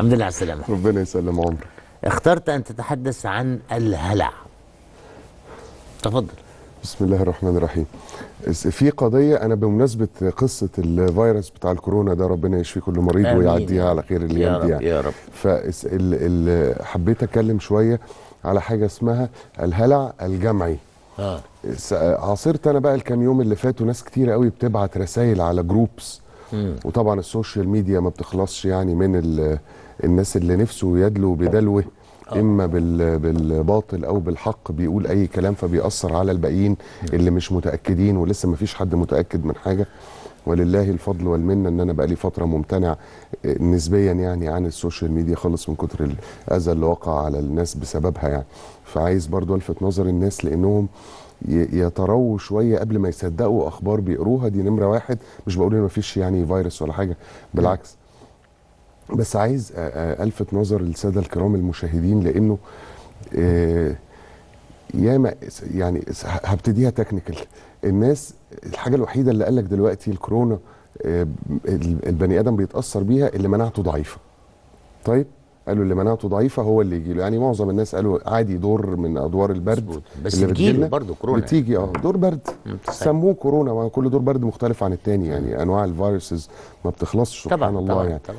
الحمد لله على السلامه ربنا يسلم عمرك اخترت ان تتحدث عن الهلع تفضل بسم الله الرحمن الرحيم في قضية أنا بمناسبة قصة الفيروس بتاع الكورونا ده ربنا يشفي كل مريض ويعديها على خير الأيام دي يعني يا رب فحبيت أتكلم شوية على حاجة اسمها الهلع الجمعي آه. عاصرت أنا بقى الكام يوم اللي فاتوا ناس كتير قوي بتبعت رسائل على جروبس وطبعا السوشيال ميديا ما بتخلصش يعني من الناس اللي نفسه يدلو بدلوه آه. اما بالباطل او بالحق بيقول اي كلام فبيأثر على الباقيين اللي مش متاكدين ولسه ما فيش حد متاكد من حاجه ولله الفضل والمنه ان انا بقالي فتره ممتنع آه، نسبيا يعني عن السوشيال ميديا خالص من كتر الاذى اللي وقع على الناس بسببها يعني فعايز برضو الفت نظر الناس لانهم يترووا شويه قبل ما يصدقوا اخبار بيقروها دي نمره واحد مش بقول ان مفيش يعني فيروس ولا حاجه بالعكس بس عايز الفت نظر الساده الكرام المشاهدين لانه آه، ياما يعني هبتديها تكنيكال الناس الحاجه الوحيده اللي قال لك دلوقتي الكورونا آه، البني ادم بيتاثر بيها اللي مناعته ضعيفه طيب قالوا اللي مناعته ضعيفه هو اللي يجي له يعني معظم الناس قالوا عادي دور من ادوار البرد سبوت. بس اللي له برضه كورونا يعني. بتيجي اه دور برد سموه كورونا كل دور برد مختلف عن الثاني يعني انواع الفيروسز ما بتخلصش سبحان طبعًا الله طبعًا يعني طبعًا.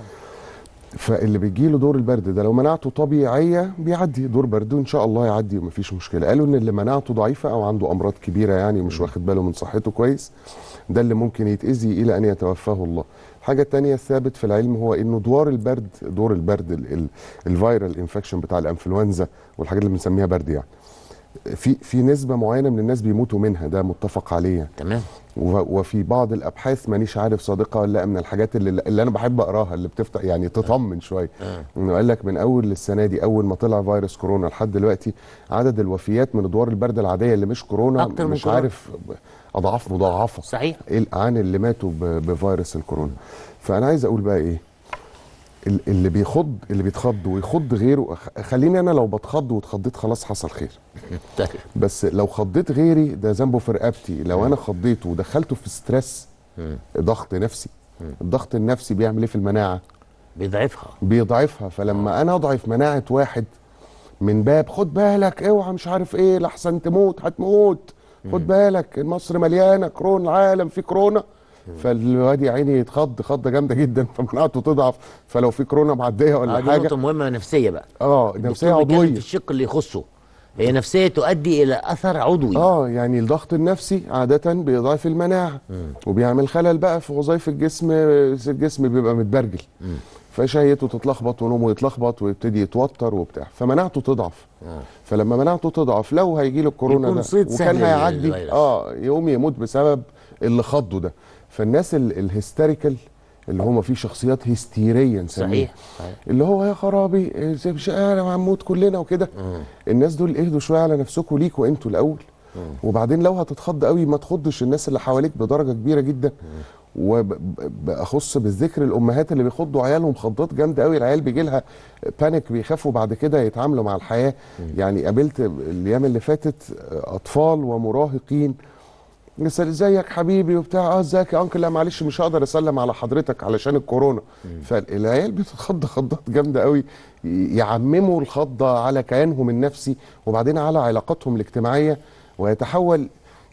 فاللي بيجي له دور البرد ده لو مناعته طبيعيه بيعدي دور برد وان شاء الله يعدي ومفيش مشكله قالوا ان اللي مناعته ضعيفه او عنده امراض كبيره يعني مش واخد باله من صحته كويس ده اللي ممكن يتاذي الى ان يتوفاه الله حاجه تانية الثابت في العلم هو انه دوار البرد دور البرد الفيرال انفكشن بتاع الانفلونزا والحاجات اللي بنسميها برد يعني في في نسبه معينه من الناس بيموتوا منها ده متفق عليه تمام وفي بعض الابحاث مانيش عارف صادقه ولا لا من الحاجات اللي, اللي انا بحب اقراها اللي بتفتح يعني تطمن آه. شويه آه. انه قال لك من اول السنه دي اول ما طلع فيروس كورونا لحد دلوقتي عدد الوفيات من ادوار البرد العاديه اللي مش كورونا مش كورونا. عارف اضعاف مضاعفه صحيح عن إيه اللي ماتوا بفيروس الكورونا فانا عايز اقول بقى ايه اللي بيخض اللي بيتخض ويخض غيره خليني انا لو بتخض واتخضيت خلاص حصل خير بس لو خضيت غيري ده ذنبه في رقبتي لو انا خضيته ودخلته في ستريس ضغط نفسي الضغط النفسي بيعمل ايه في المناعه بيضعفها بيضعفها فلما آه. انا اضعف مناعه واحد من باب خد بالك اوعى مش عارف ايه لحسن تموت هتموت خد بالك مصر مليانه كورونا العالم في كورونا فالواد يا عيني يتخض خضه جامده جدا فمناعته تضعف فلو في كورونا معديه ولا حاجه دي مهمه نفسيه بقى اه نفسيه عضويه في الشق اللي يخصه هي نفسيه تؤدي الى اثر عضوي اه يعني الضغط النفسي عاده بيضعف المناعه وبيعمل خلل بقى في وظائف الجسم الجسم بيبقى متبرجل مم. فشهيته تتلخبط ونومه يتلخبط ويبتدي يتوتر وبتاع فمناعته تضعف آه. فلما مناعته تضعف لو هيجي له الكورونا ده وكان هيعدي اه يقوم يموت بسبب اللي خضه ده فالناس الهستيريكال اللي هم في شخصيات هستيريه نسميها صحيح. اللي هو يا خرابي انا إيه، هنموت كلنا وكده آه. الناس دول اهدوا شويه على نفسكم ليكوا انتوا الاول وبعدين لو هتتخض قوي ما تخضش الناس اللي حواليك بدرجه كبيره جدا وباخص بالذكر الامهات اللي بيخضوا عيالهم خضات جامده قوي العيال بيجي لها بانيك بيخافوا بعد كده يتعاملوا مع الحياه يعني قابلت الايام اللي فاتت اطفال ومراهقين ازيك حبيبي وبتاع اه ازيك يا انكل لا معلش مش هقدر اسلم على حضرتك علشان الكورونا فالعيال بتتخض خضات جامده قوي يعمموا الخضه على كيانهم النفسي وبعدين على علاقاتهم الاجتماعيه ويتحول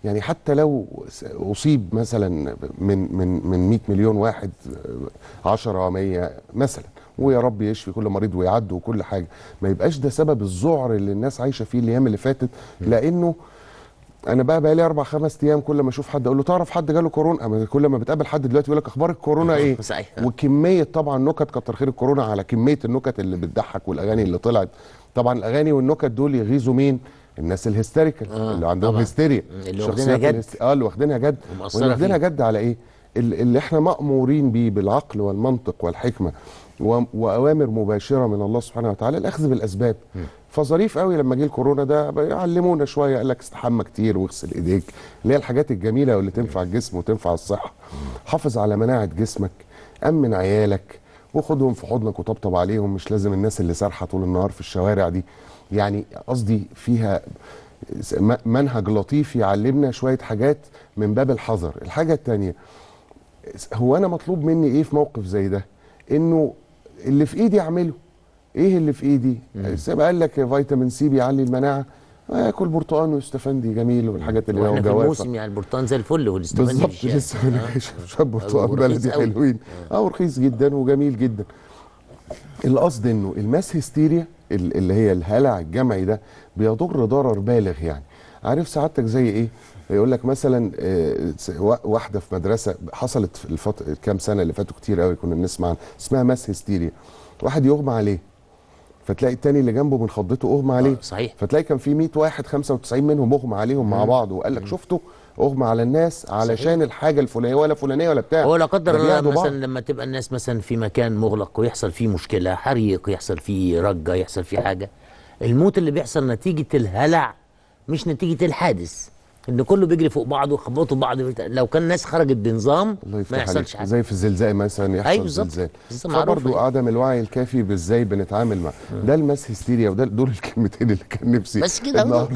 يعني حتى لو اصيب مثلا من من من 100 مليون واحد 10 100 مثلا ويا رب يشفي كل مريض ويعد وكل حاجه ما يبقاش ده سبب الذعر اللي الناس عايشه فيه الايام اللي فاتت لانه انا بقى بقى لي اربع خمس ايام كل ما اشوف حد اقول له تعرف حد جاله كورونا أما كل ما بتقابل حد دلوقتي يقول لك اخبار الكورونا ايه صحيح وكميه طبعا نكت كتر خير الكورونا على كميه النكت اللي بتضحك والاغاني اللي طلعت طبعا الاغاني والنكت دول يغيظوا مين الناس الهستيريكال آه اللي عندهم هيستيريا اللي واخدينها جد اه اللي واخدينها جد واخدينها جد على ايه؟ اللي احنا مامورين بيه بالعقل والمنطق والحكمه واوامر مباشره من الله سبحانه وتعالى الاخذ بالاسباب فظريف قوي لما جه الكورونا ده علمونا شويه قال لك استحمى كتير واغسل ايديك اللي هي الحاجات الجميله واللي تنفع الجسم وتنفع الصحه حافظ على مناعه جسمك امن عيالك وخدهم في حضنك وطبطب عليهم مش لازم الناس اللي سارحه طول النهار في الشوارع دي يعني قصدي فيها منهج لطيف يعلمنا شويه حاجات من باب الحذر الحاجه الثانيه هو انا مطلوب مني ايه في موقف زي ده انه اللي في ايدي اعمله ايه اللي في ايدي؟ قال لك فيتامين سي بيعلي المناعه ياكل برتقان واستفندي جميل والحاجات اللي هي جوافه الموسم يعني البرتقان زي الفل والاستفندي بالظبط يعني. لسه آه. شويه برتقان بلدي حلوين آه. اه رخيص جدا وجميل جدا القصد انه الماس هستيريا اللي هي الهلع الجمعي ده بيضر ضرر بالغ يعني عارف سعادتك زي ايه يقول لك مثلا آه، واحده في مدرسه حصلت الفت... كام سنه اللي فاتوا كتير قوي كنا بنسمع اسمها ماس هستيريا واحد يغمى عليه فتلاقي التاني اللي جنبه من خضته اغمى عليه آه صحيح فتلاقي كان في 100 واحد 95 منهم اغمى عليهم مع بعض وقال لك شفته اغمى على الناس علشان صحيح. الحاجه الفلانيه ولا فلانيه ولا بتاع هو لا قدر الله مثلا بعض. لما تبقى الناس مثلا في مكان مغلق ويحصل فيه مشكله حريق يحصل فيه رجه يحصل فيه حاجه الموت اللي بيحصل نتيجه الهلع مش نتيجه الحادث ان كله بيجري فوق بعضه وخبطوا بعض لو كان الناس خرجت بنظام ما يحصلش حاجه زي في الزلزال مثلا يحصل أيوة زلزال فبرضو يعني. عدم الوعي الكافي بازاي بنتعامل مع ده الماس هيستيريا وده دول الكلمتين اللي كان نفسي بس كده